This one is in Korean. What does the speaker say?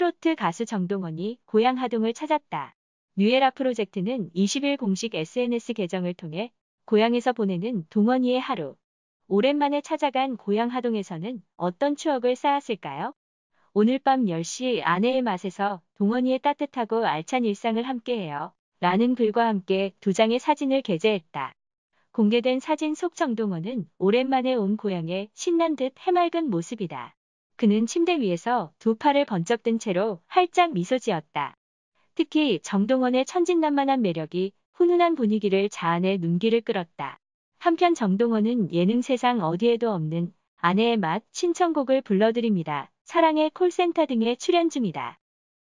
트로트 가수 정동원이 고향 하동을 찾았다. 뉴에라 프로젝트는 20일 공식 SNS 계정을 통해 고향에서 보내는 동원이의 하루. 오랜만에 찾아간 고향 하동에서는 어떤 추억을 쌓았을까요? 오늘 밤 10시 아내의 맛에서 동원이의 따뜻하고 알찬 일상을 함께해요. 라는 글과 함께 두 장의 사진을 게재했다. 공개된 사진 속 정동원은 오랜만에 온 고향에 신난 듯 해맑은 모습이다. 그는 침대 위에서 두 팔을 번쩍 든 채로 활짝 미소 지었다. 특히 정동원의 천진난만한 매력이 훈훈한 분위기를 자아내 눈길을 끌었다. 한편 정동원은 예능 세상 어디에도 없는 아내의 맛 신청곡을 불러드립니다. 사랑의 콜센터 등에 출연 중이다.